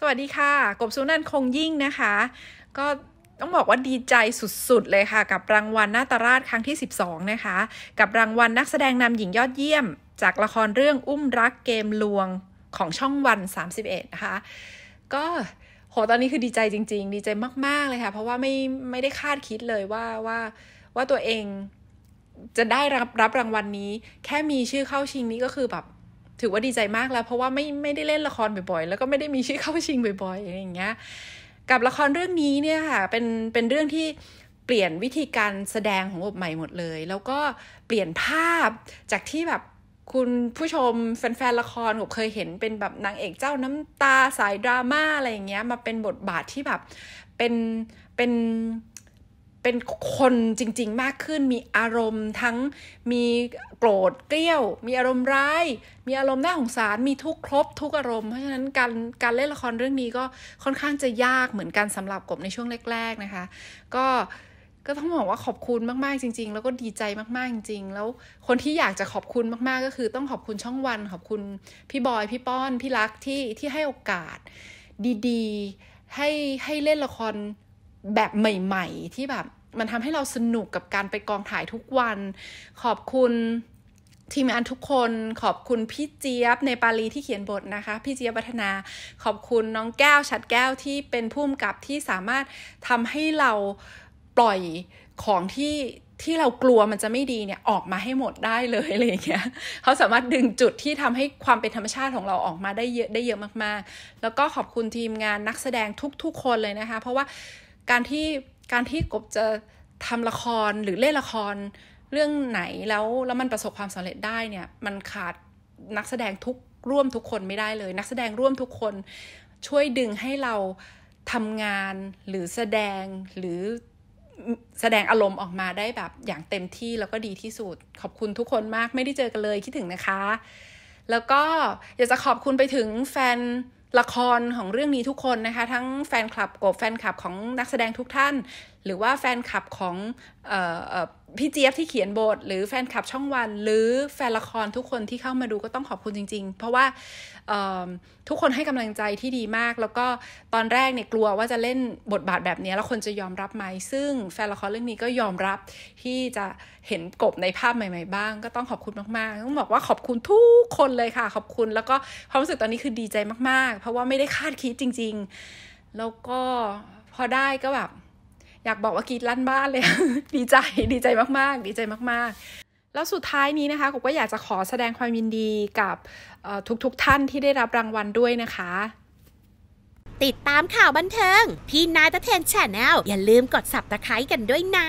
สวัสดี ค่ะ กบสุนันคงยิ่งนะคะ ก็ต้องบอกว่าดีใจสุด ๆ เลยค่ะกับรางวัลนาตราชครั้งที่12นะคะ กับรางวัลนักแสดงนำหญิงยอดเยี่ยม จากละครเรื่องอุ้มรักเกมลวงของช่องวัน 31 นะคะ ก็โหตอนนี้คือดีใจจริง ๆ ดีใจมากๆ เลยค่ะ เพราะว่าไม่ไม่ได้คาดคิดเลยว่าว่าว่าตัวเองจะได้รับรับรางวัลนนี้แค่มีชื่อเข้าชิงนี้ก็คือแบบถือว่าดีใจมากแล้ว เพราะว่าไม่ไม่ได้เล่นละครบ่อยๆ แล้วก็ไม่ได้มีชื่อเข้าชิงบ่อยๆอะไรอย่างเงี้ยกับละครเรื่องนี้เนี่ยค่ะเป็นเป็นเรื่องที่เปลี่ยนวิธีการแสดงของอบใหม่หมดเลย แล้วก็เปลี่ยนภาพจากที่แบบคุณผู้ชมแฟนๆละครผมเคยเห็นเป็นแบบนางเอกเจ้าน้ำตาสายดราม่าอะไรอย่างเงี้ยมาเป็นบทบาทที่แบบเป็นเป็นเป็นคนจริงๆ มากขึ้น มีอารมณ์ ทั้งมีโกรธเกลี้ยวมีอารมณ์ร้าย มีอารมณ์น่าสงสารมีทุกครบทุกอารมณ์ เพราะฉะนั้นการการเล่นละครเรื่องนี้ก็ค่อนข้างจะยากเหมือนกันสำหรับกบในช่วงแรกๆนะคะ ก็ก็ต้องบอกว่าขอบคุณมากๆจริงๆ แล้วก็ดีใจมากๆจริง ๆ แล้วคนที่อยากจะขอบคุณมากๆ ก็คือ ต้องขอบคุณช่องวัน ขอบคุณพี่บอยพี่ป้อนพี่รักที่ที่ให้โอกาสดีๆให้ให้เล่นละครแบบใหม่ ๆ ที่แบบมันทำให้เราสนุกกับการไปกองถ่ายทุกวัน ขอบคุณทีมงานทุกคน ขอบคุณพี่เจี๊ยบในปาลีที่เขียนบทนะคะ พี่เจี๊ยบวัฒนา ขอบคุณน้องแก้วชัดแก้วที่เป็นผู้มำกับที่สามารถทำให้เราปล่อยของที่ที่เรากลัวมันจะไม่ดีเนี่ยออกมาให้หมดได้เลยอะไรอย่างเงี้ยเขาสามารถดึงจุดที่ทำให้ความเป็นธรรมชาติของเราออกมาได้เยอะได้เยอะมากๆ แล้วก็ขอบคุณทีมงานนักแสดงทุกๆคนเลยนะคะ เพราะว่าการที่การที่กบจะทำละครหรือเล่นละครเรื่องไหนแล้วแล้วมันประสบความสำเร็จได้เนี่ย มันขาดนักแสดงทุกร่วมทุกคนไม่ได้เลย นักแสดงร่วมทุกคนช่วยดึงให้เราทำงานหรือแสดงหรือแสดงอารมณ์ออกมาได้แบบอย่างเต็มที่แล้วก็ดีที่สุดขอบคุณทุกคนมากไม่ได้เจอกันเลยคิดถึงนะคะ แล้วก็อยากจะขอบคุณไปถึงแฟนละครของเรื่องนี้ทุกคนนะคะ ทั้งแฟนคลับกบแฟนคลับของนักแสดงทุกท่าน หรือว่าแฟนคลับของพี่เจี๊ยบที่เขียนบท หรือแฟนคลับช่องวัน หรือแฟนละครทุกคนที่เข้ามาดูก็ต้องขอบคุณจริงๆ เพราะว่าทุกคนให้กำลังใจที่ดีมาก แล้วก็ตอนแรกเนี่ยกลัวว่าจะเล่นบทบาทแบบนี้ แล้วคนจะยอมรับไหมซึ่งแฟนละครเรื่องนี้ก็ยอมรับที่จะเห็นกบในภาพใหม่ ๆ บ้าง ก็ต้องขอบคุณมากๆต้องบอกว่าขอบคุณทุกคนเลยค่ะ ขอบคุณแล้วก็ความรู้สึกตอนนี้คือดีใจมากๆ เพราะว่าไม่ได้คาดคิดจริง ๆ แล้วก็พอได้ก็แบบอยากบอกว่ากีดลั่นบ้านเลย ดีใจดีใจมากๆ ดีใจมาก ๆ แล้วสุดท้ายนี้นะคะผมก็อยากจะขอแสดงความยินดีกับทุกๆทท่านที่ได้รับรางวัลด้วยนะคะ ติดตามข่าวบันเทิง พี่นายตะเทนแชนแนลอย่าลืมกดสับตะไคร้กันด้วยนะ